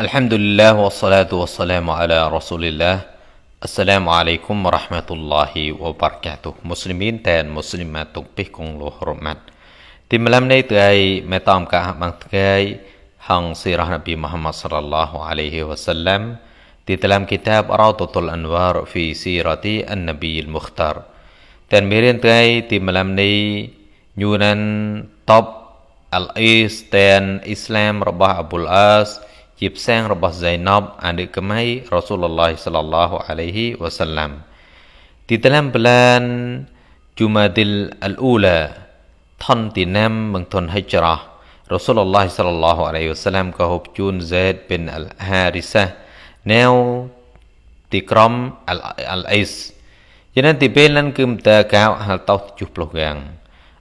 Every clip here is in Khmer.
الحمد لله والصلاة والسلام على رسول الله السلام عليكم ورحمة الله وبركاته مسلمين تان مسلمات تقبيكم له رمان تم لم ميتام متام كأحمد تغي حن سيرة نبي محمد صلى الله عليه وسلم في تلام كتاب روضة الأنوار في سيرة النبي المختار تان ميرين تغي تم لم نيونن طب الإيس تان إسلام رباح أبو الأس sang ជាផ្សែងរបស់ Zainab អនុកម័យរ៉ាស៊ូលឡោះសល្លឡោះអាឡៃហ៊ីវ៉ាសាឡាំ Di dalam bulan Jumadil al-Ula Thon tì nam mừng thôn hijrah Rasulullah sallallahu alaihi wasallam ក៏ហូបជូន Zaid bin al-Harisa នៅទីក្រុម al-Ais anh tàu យ៉ាងណាទីពេលនឹងគឺមតើកៅហៅតោះជុះផ្លោះយ៉ាង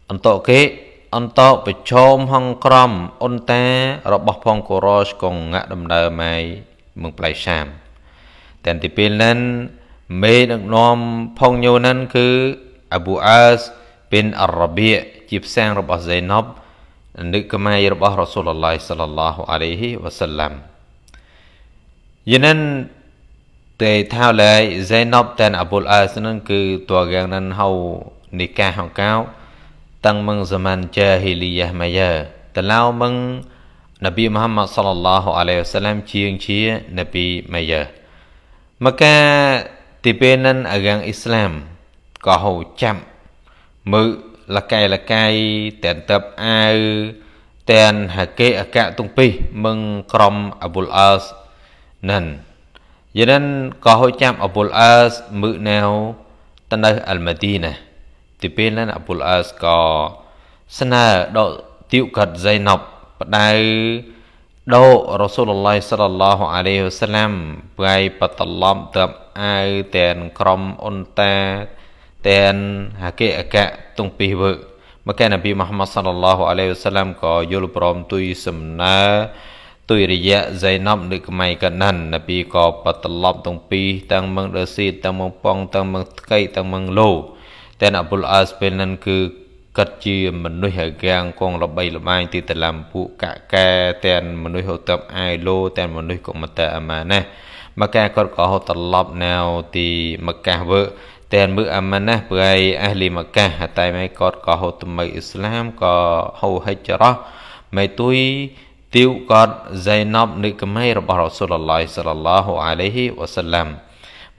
អន្តកេអន្តោប្រឈមហង្ក្រមអ៊ុនតារបស់ផងកូរ៉ូឆ្កងងាក់ដំណើរម៉ៃមឹងប្លែសាមតែនទីពេលនឹងមេដឹកនាំផងញូនឹងគឺអប៊ូអាសប៊ីនអារ៉ាប៊ីជាផ្សាងរបស់សេណប់និកម៉ៃរបស់រ៉ាស៊ូលឡៃសលឡាហ៍អាឡៃហ៊ីវ៉ាសាឡាំយិនិនទេថាឡៃសេណប់ តែនអប៊ូអាសនឹងគឺតួកាងនឹងហៅនិកាហង្កោ tang mengzaman jahiliyah maya telau meng Nabi Muhammad sallallahu alaihi wasallam chieng chia Nabi maya maka tipenan agama Islam có hầu chạm mự là cài là cài tèn tập ai tèn hà kê à cạ tung pi mừng krom abul as nần vậy nên có hầu chạm abul as mự nào tân đây al madina ទីពេលนั้นអពុលអើសក៏ស្នើដកទៀវកាត់ហ្សៃណប់បដៅដករ៉ូស៊ូលឡោះសល្លឡោះអាឡៃហ៊ីវសាឡាមប្រៃបតឡំតាប់អាវតែនក្រមអ៊ុនតាតែនហាកេអកៈទុងពីវើមកកែនប៊ីមូហាម៉ាត់សល្លឡោះអាឡៃហ៊ីវសាឡាមក៏យល់ព្រមទុយសំណើទុយរយៈហ្សៃណប់នឹកម៉ៃកណាន់នប៊ីក៏បតឡំទុងពីទាំងមឹងដឺស៊ីទាំងមឹងប៉ងទាំងមឹងថ្កៃទាំងមឹងលោតែអពុលអើស្ពេលនឹងគឺកាត់ជាមនុស្សហើយកាំងកងលបីលបាញទីតឡាំពួកកកែតែនមនុស្សហូតបអាយឡូតែនមនុស្សកុំតអាម៉ាណាមកកាគាត់ក៏ហូតត្រឡប់ណៅទីមកកាវើតែនមើអាម៉ាណាព្រៃអះលីមកកាតែម៉ែគាត់ក៏ហូតទៅមកអ៊ីស្លាមក៏ហូហិចរ៉ោះម៉ែទុយទៀវគាត់ហ្សៃណប់នឹកកម៉ៃរបស់រ៉ាស៊ូលឡៃសល្លឡោះអាឡៃហ៊ីវ៉ាសឡាំ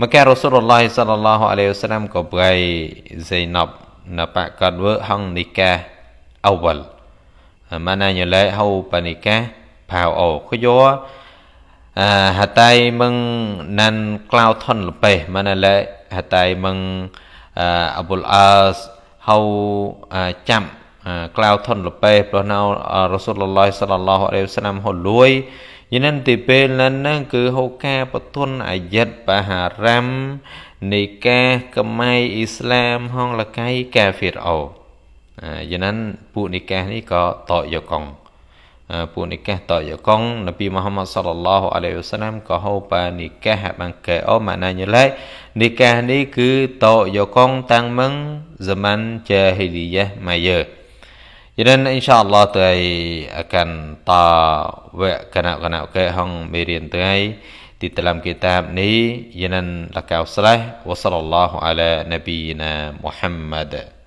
maka Rasulullah sallallahu alaihi wasallam có bày Zainab napakad với hăng nikah awal mà nay nhớ lẽ hầu bà nikah phào ổ có gió à, hà tay mừng nan cloud thân lập bề mà nay lẽ hà tay mừng à, abul as hầu à, chậm à, cloud thân lập bề pro nào Rasulullah sallallahu alaihi wasallam hồ lùi យនិនទីពេលនឹងហ្នឹងគឺហូកាបទុនអាយិតបហារមនិកាកម្មៃអ៊ីស្លាមហងលកៃកាហ្វេរអូយនិនពួកនិកានេះក៏តយកងពួកនិកាតយកងនប៊ីមូហាម៉ាត់សល្លឡោះអាឡៃហ៊ីវសាឡាមក៏ហូបានិកាបានកែអូម៉ាណាញឡៃនិកានេះគឺតយកងតាំងមឹង zaman jahiliyah maya Jadi ya, insya Allah tu akan ta wek kena kena ke hong merian tu di dalam kitab ni jadi ya, lakau salah wassalamualaikum warahmatullahi wabarakatuh